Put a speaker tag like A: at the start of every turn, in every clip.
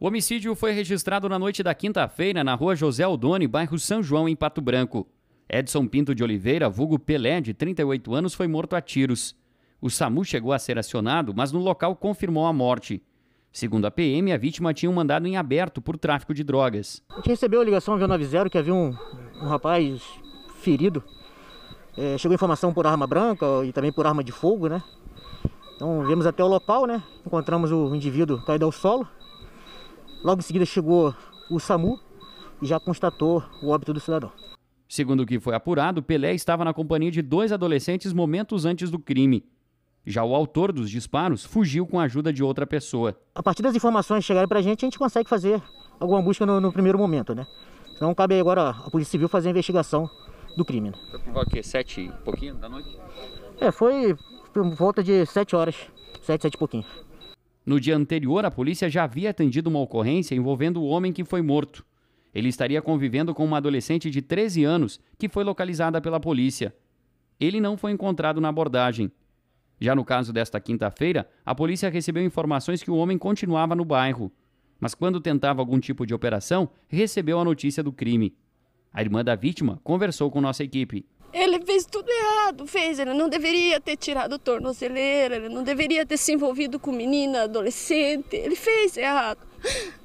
A: O homicídio foi registrado na noite da quinta-feira na rua José Aldoni, bairro São João, em Pato Branco. Edson Pinto de Oliveira, vulgo Pelé, de 38 anos, foi morto a tiros. O SAMU chegou a ser acionado, mas no local confirmou a morte. Segundo a PM, a vítima tinha um mandado em aberto por tráfico de drogas.
B: A gente recebeu a ligação 190 que havia um, um rapaz ferido. É, chegou informação por arma branca e também por arma de fogo, né? Então viemos até o local, né? Encontramos o indivíduo caído ao solo Logo em seguida chegou o SAMU e já constatou o óbito do cidadão.
A: Segundo o que foi apurado, Pelé estava na companhia de dois adolescentes momentos antes do crime. Já o autor dos disparos fugiu com a ajuda de outra pessoa.
B: A partir das informações que chegarem para a gente, a gente consegue fazer alguma busca no, no primeiro momento, né? Então cabe agora a Polícia Civil fazer a investigação do crime. Né?
A: Foi por volta de sete e pouquinho da noite?
B: É, foi por volta de sete horas, sete, sete e pouquinho.
A: No dia anterior, a polícia já havia atendido uma ocorrência envolvendo o homem que foi morto. Ele estaria convivendo com uma adolescente de 13 anos que foi localizada pela polícia. Ele não foi encontrado na abordagem. Já no caso desta quinta-feira, a polícia recebeu informações que o homem continuava no bairro, mas quando tentava algum tipo de operação, recebeu a notícia do crime. A irmã da vítima conversou com nossa equipe.
C: Ele fez tudo errado, fez. Ele não deveria ter tirado o tornozeleiro, ele não deveria ter se envolvido com menina, adolescente. Ele fez errado.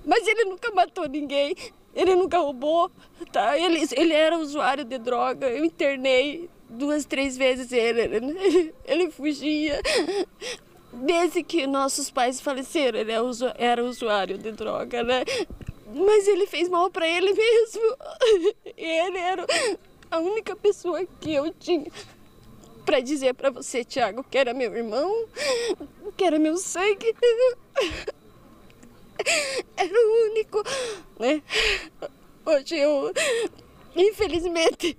C: Mas ele nunca matou ninguém, ele nunca roubou, tá? Ele, ele era usuário de droga, eu internei duas, três vezes ele. Ele, ele fugia. Desde que nossos pais faleceram, ele é era usuário de droga, né? Mas ele fez mal para ele mesmo. Ele era a única pessoa que eu tinha para dizer para você, Tiago, que era meu irmão, que era meu sangue. Era o único, né? Hoje eu, infelizmente,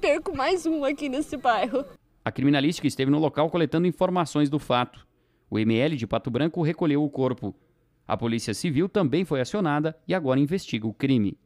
C: perco mais um aqui nesse bairro.
A: A criminalística esteve no local coletando informações do fato. O ML de Pato Branco recolheu o corpo. A Polícia Civil também foi acionada e agora investiga o crime.